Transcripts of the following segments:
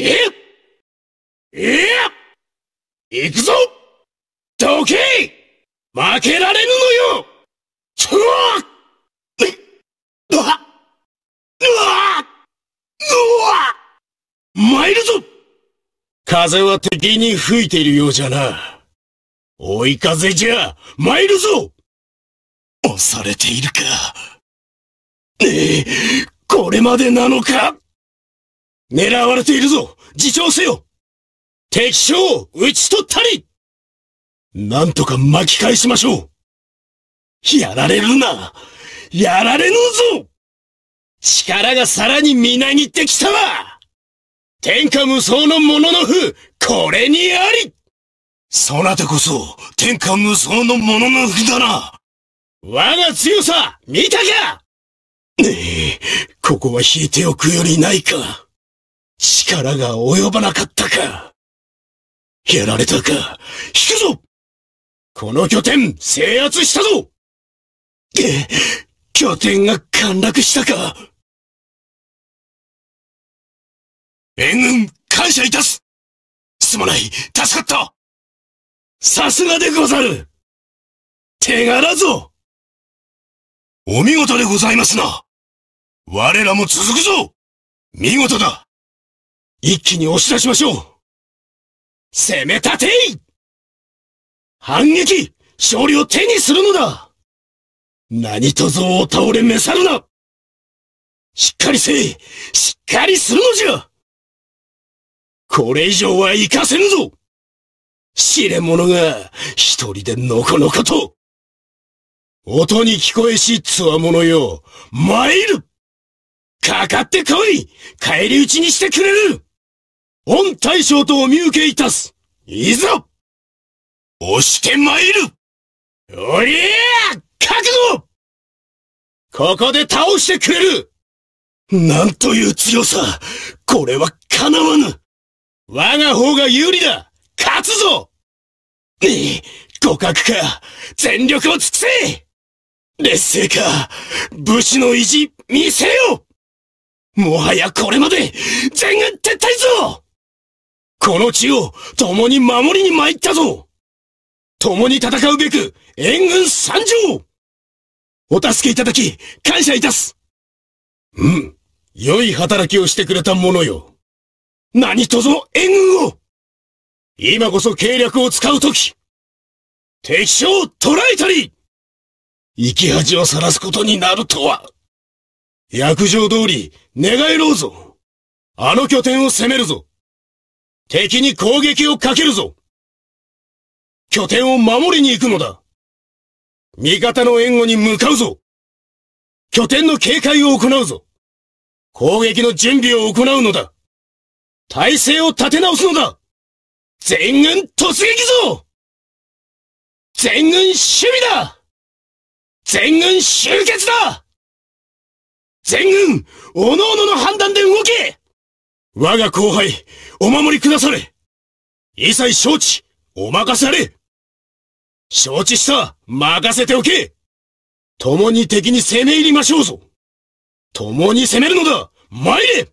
ええ行くぞどけ負けられぬのようわうわうわ参るぞ風は敵に吹いているようじゃな。追い風じゃ、参るぞ押されているか。ねえ、これまでなのか狙われているぞ自重せよ敵将を討ち取ったりなんとか巻き返しましょうやられるなやられぬぞ力がさらにみなぎってきたわ天下無双の者の負、これにありそなたこそ、天下無双の者の負だな我が強さ、見たかねえ、ここは引いておくよりないか。力が及ばなかったか。やられたか。引くぞこの拠点、制圧したぞで、拠点が陥落したか援軍、感謝いたすすまない、助かったさすがでござる手柄ぞお見事でございますな我らも続くぞ見事だ一気に押し出しましょう攻め立てい反撃勝利を手にするのだ何とぞを倒れ召さるなしっかりせいしっかりするのじゃこれ以上は行かせぬぞ知れ者が一人でのこのこと音に聞こえし強者よ参るかかってこい返り討ちにしてくれる御大将とお見受けいたすいざ押して参るおりゃ覚悟ここで倒してくれるなんという強さこれは叶わぬ我が方が有利だ勝つぞ互角か全力を尽くせ劣勢か武士の意地見せよもはやこれまで全軍撤退ぞこの地を共に守りに参ったぞ共に戦うべく、援軍参上お助けいただき、感謝いたすうん、良い働きをしてくれた者よ。何とぞ援軍を今こそ計略を使うとき、敵将を捕らえたり、生き恥をさらすことになるとは。約定通り、寝返ろうぞ。あの拠点を攻めるぞ。敵に攻撃をかけるぞ拠点を守りに行くのだ味方の援護に向かうぞ拠点の警戒を行うぞ攻撃の準備を行うのだ体勢を立て直すのだ全軍突撃ぞ全軍守備だ全軍集結だ全軍、各々の判断で動け我が後輩、お守りくだされ一切承知、お任せあれ承知した任せておけ共に敵に攻め入りましょうぞ共に攻めるのだ参れ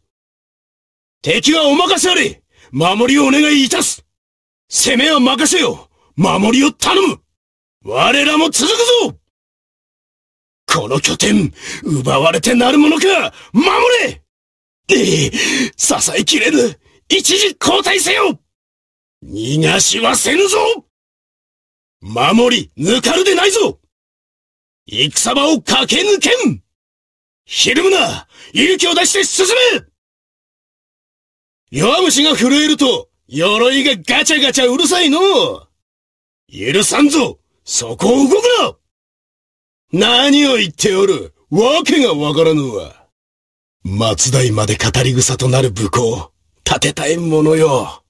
敵はお任せあれ守りをお願いいたす攻めは任せよ守りを頼む我らも続くぞこの拠点、奪われてなるものか守れ支えきれぬ一時交代せよ逃がしはせぬぞ守り抜かるでないぞ戦場を駆け抜けんひるむな勇気を出して進め弱虫が震えると、鎧がガチャガチャうるさいの許さんぞそこを動くな何を言っておるわけがわからぬわ。松代まで語り草となる武功、立てたいものよ。